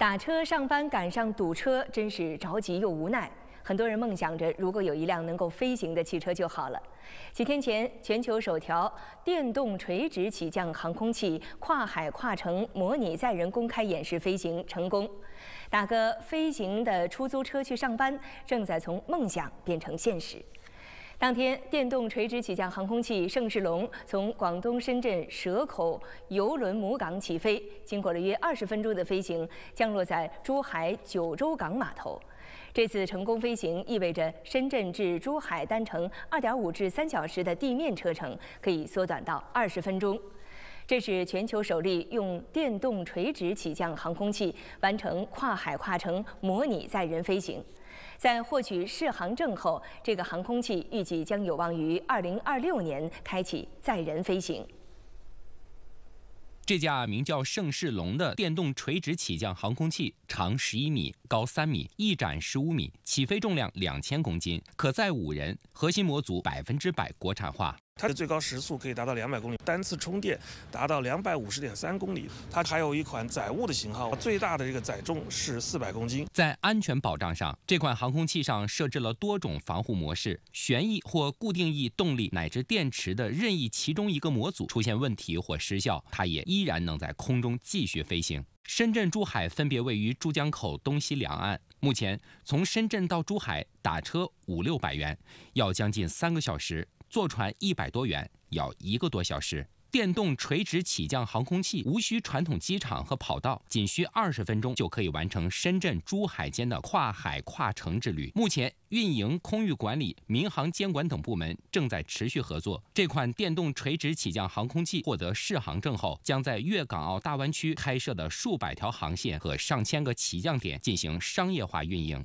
打车上班赶上堵车，真是着急又无奈。很多人梦想着，如果有一辆能够飞行的汽车就好了。几天前，全球首条电动垂直起降航空器跨海跨城模拟载人公开演示飞行成功。打个飞行的出租车去上班，正在从梦想变成现实。当天，电动垂直起降航空器“盛世龙”从广东深圳蛇口邮轮母港起飞，经过了约二十分钟的飞行，降落在珠海九州港码头。这次成功飞行意味着深圳至珠海单程二点五至三小时的地面车程可以缩短到二十分钟。这是全球首例用电动垂直起降航空器完成跨海跨城模拟载人飞行。在获取适航证后，这个航空器预计将有望于2026年开启载人飞行。这架名叫“盛世龙”的电动垂直起降航空器，长11米，高三米，翼展15米，起飞重量2000公斤，可载5人，核心模组100%国产化。它的最高时速可以达到两百公里，单次充电达到两百五十点三公里。它还有一款载物的型号，最大的这个载重是四百公斤。在安全保障上，这款航空器上设置了多种防护模式，旋翼或固定翼动力乃至电池的任意其中一个模组出现问题或失效，它也依然能在空中继续飞行。深圳、珠海分别位于珠江口东西两岸，目前从深圳到珠海打车五六百元，要将近三个小时。坐船一百多元，要一个多小时。电动垂直起降航空器无需传统机场和跑道，仅需二十分钟就可以完成深圳、珠海间的跨海跨城之旅。目前，运营、空域管理、民航监管等部门正在持续合作。这款电动垂直起降航空器获得适航证后，将在粤港澳大湾区开设的数百条航线和上千个起降点进行商业化运营。